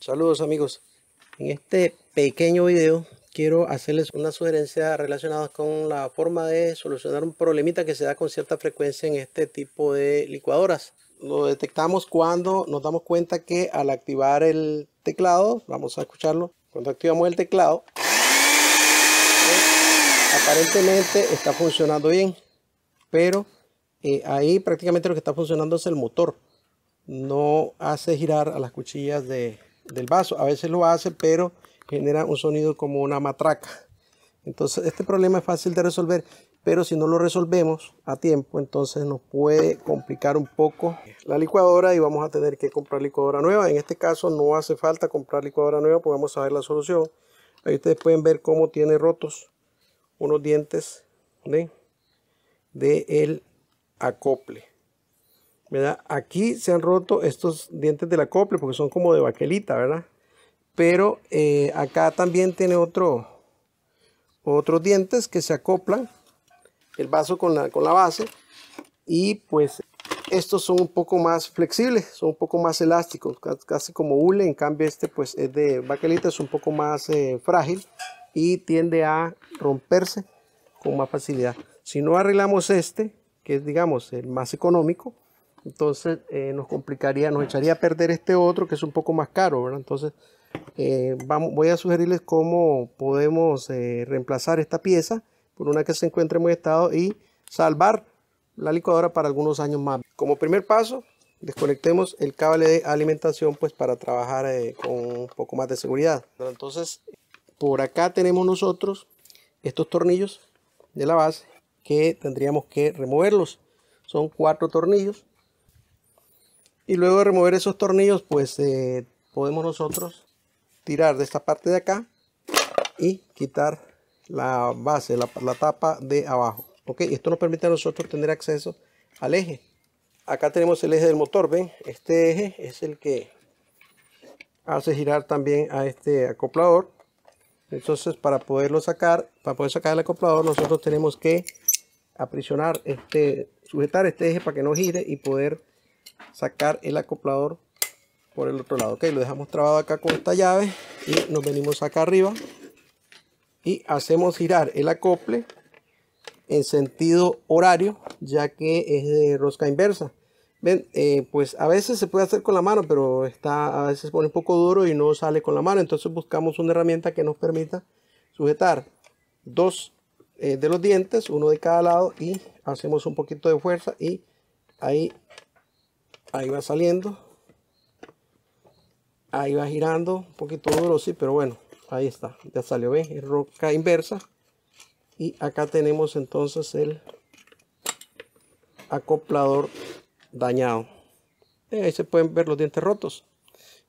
Saludos amigos. En este pequeño video quiero hacerles una sugerencia relacionada con la forma de solucionar un problemita que se da con cierta frecuencia en este tipo de licuadoras. Lo detectamos cuando nos damos cuenta que al activar el teclado, vamos a escucharlo, cuando activamos el teclado, aparentemente está funcionando bien, pero eh, ahí prácticamente lo que está funcionando es el motor. No hace girar a las cuchillas de, del vaso. A veces lo hace, pero genera un sonido como una matraca. Entonces, este problema es fácil de resolver, pero si no lo resolvemos a tiempo, entonces nos puede complicar un poco la licuadora y vamos a tener que comprar licuadora nueva. En este caso no hace falta comprar licuadora nueva, porque vamos a ver la solución. Ahí ustedes pueden ver cómo tiene rotos unos dientes de, de el acople. Aquí se han roto estos dientes del acople porque son como de baquelita, ¿verdad? Pero eh, acá también tiene otro, otros dientes que se acoplan el vaso con la, base y pues estos son un poco más flexibles, son un poco más elásticos, casi como hule, en cambio este pues es de baquelita, es un poco más eh, frágil y tiende a romperse con más facilidad. Si no arreglamos este, que es digamos el más económico, entonces eh, nos complicaría, nos echaría a perder este otro que es un poco más caro, Entonces eh, vamos, voy a sugerirles cómo podemos eh, reemplazar esta pieza por una que se encuentre en buen estado y salvar la licuadora para algunos años más. Como primer paso, desconectemos el cable de alimentación pues para trabajar con un poco más de seguridad. Entonces, por acá tenemos nosotros estos tornillos de la base que tendríamos que removerlos. Son cuatro tornillos y luego de remover esos tornillos, pues eh, podemos nosotros tirar de esta parte de acá y quitar la base, la, tapa de abajo. Ok, esto nos permite a nosotros tener acceso al eje. Acá tenemos el eje del motor, ven, este eje es el que hace girar también a este acoplador. Entonces para poderlo sacar, para poder sacar el acoplador nosotros tenemos que aprisionar este, sujetar este eje para que no gire y poder sacar el acoplador por el otro lado. Ok, lo dejamos trabado acá con esta llave y nos venimos acá arriba y hacemos girar el acople en sentido horario, ya que es de rosca inversa. Ven, eh, pues a veces se puede hacer con la mano, pero está a veces pone un poco duro y no sale con la mano. Entonces buscamos una herramienta que nos permita sujetar dos eh, de los dientes, uno de cada lado, y hacemos un poquito de fuerza y ahí Ahí va saliendo. Ahí va girando. Un poquito duro, sí, pero bueno. Ahí está. Ya salió, ven, Es roca inversa. Y acá tenemos entonces el acoplador dañado. Eh, ahí se pueden ver los dientes rotos.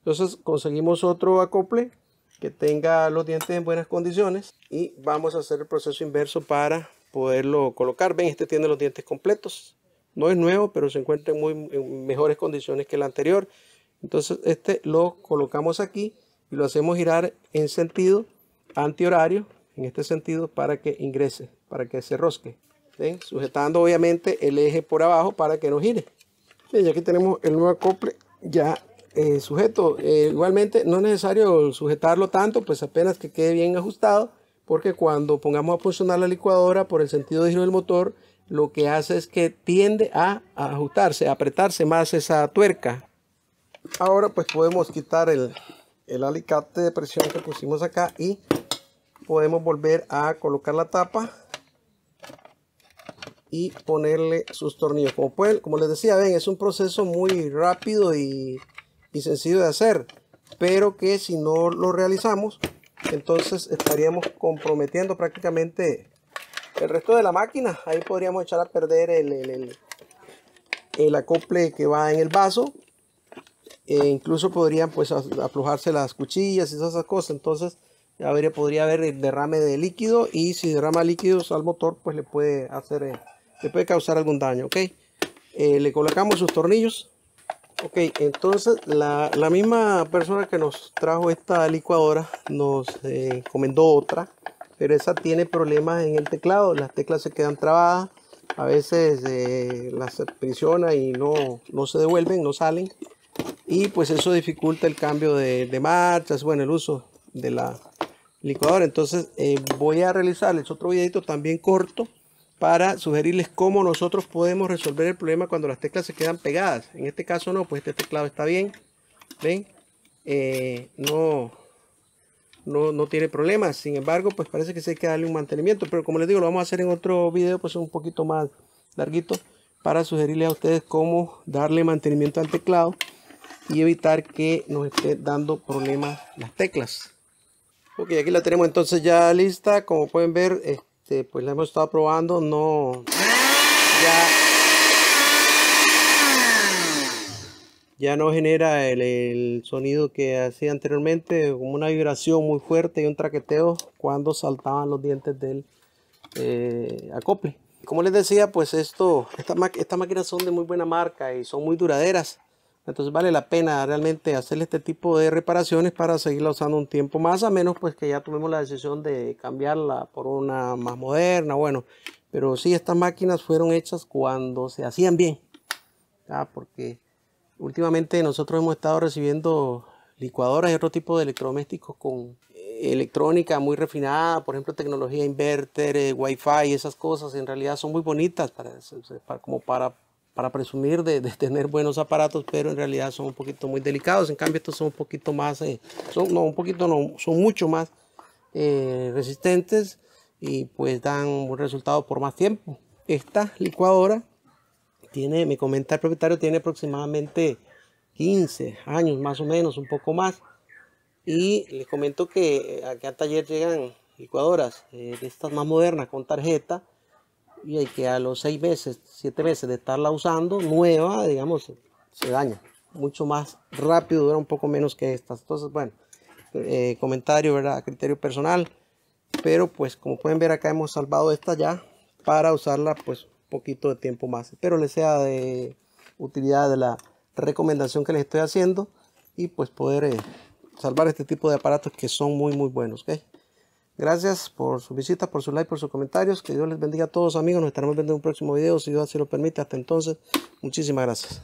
Entonces conseguimos otro acople que tenga los dientes en buenas condiciones y vamos a hacer el proceso inverso para poderlo colocar. Ven, este tiene los dientes completos. No es nuevo, pero se encuentra en, muy, mejores condiciones que el anterior. Entonces este lo colocamos aquí y lo hacemos girar en sentido antihorario, en este sentido, para que ingrese, para que se rosque. Sujetando obviamente el eje por abajo para que no gire. y aquí tenemos el nuevo acople ya eh, sujeto. Eh, igualmente no es necesario sujetarlo tanto, pues apenas que quede bien ajustado, porque cuando pongamos a funcionar la licuadora por el sentido de giro del motor, lo que hace es que tiende a ajustarse, a apretarse más esa tuerca. Ahora pues podemos quitar el, alicate de presión que pusimos acá y podemos volver a colocar la tapa y ponerle sus tornillos. Como, como les decía, ven, es un proceso muy rápido y, y sencillo de hacer, pero que si no lo realizamos, entonces estaríamos comprometiendo prácticamente el resto de la máquina. Ahí podríamos echar a perder el, el, acople que va en el vaso. E incluso podrían pues aflojarse las cuchillas y esas cosas. Entonces ya podría haber derrame de líquido y si derrama líquidos al motor pues le puede hacer, eh, le puede causar algún daño. Eh, le colocamos sus tornillos. entonces la, misma persona que nos trajo esta licuadora nos eh, encomendó otra pero esa tiene problemas en el teclado, las teclas se quedan trabadas, a veces eh, las presiona y no, no, se devuelven, no salen, y pues eso dificulta el cambio de, de marchas, bueno, el uso de la licuadora. Entonces eh, voy a realizarles otro videito también corto para sugerirles cómo nosotros podemos resolver el problema cuando las teclas se quedan pegadas. En este caso no, pues este teclado está bien. ¿Ven? Eh, no, no, no tiene problemas. Sin embargo, pues parece que se hay que darle un mantenimiento. Pero como les digo, lo vamos a hacer en otro video, pues un poquito más larguito, para sugerirle a ustedes cómo darle mantenimiento al teclado y evitar que nos esté dando problemas las teclas. Ok, aquí la tenemos entonces ya lista. Como pueden ver, este, pues la hemos estado probando. No, ya ya no genera el, sonido que hacía anteriormente, como una vibración muy fuerte y un traqueteo cuando saltaban los dientes del eh, acople. Como les decía, pues esto, estas máquinas son de muy buena marca y son muy duraderas. Entonces vale la pena realmente hacerle este tipo de reparaciones para seguirla usando un tiempo más, o menos pues que ya tomemos la decisión de cambiarla por una más moderna, bueno. Pero sí, estas máquinas fueron hechas cuando se hacían bien. Ah, porque Últimamente nosotros hemos estado recibiendo licuadoras y otro tipo de electrodomésticos con eh, electrónica muy refinada, por ejemplo tecnología inverter, eh, wifi, esas cosas en realidad son muy bonitas para, como para, para presumir de, tener buenos aparatos, pero en realidad son un poquito muy delicados, en cambio estos son un poquito más, eh, son, un poquito no, son mucho más resistentes y pues dan un resultado por más tiempo. Esta licuadora tiene, me comenta el propietario, tiene aproximadamente 15 años más o menos, un poco más. Y les comento que eh, acá al taller llegan licuadoras eh, de estas más modernas con tarjeta y que a los 6 meses, 7 meses de estarla usando, nueva, digamos, se daña. Mucho más rápido, dura un poco menos que estas. Entonces, bueno, eh, comentario, ¿verdad? Criterio personal. Pero pues como pueden ver acá hemos salvado esta ya para usarla pues poquito de tiempo más. Espero les sea de utilidad de la recomendación que les estoy haciendo y pues poder eh, salvar este tipo de aparatos que son muy muy buenos. ¿okay? Gracias por su visita, por su like, por sus comentarios. Que Dios les bendiga a todos amigos. Nos estaremos viendo en un próximo video. Si Dios así lo permite. Hasta entonces, muchísimas gracias.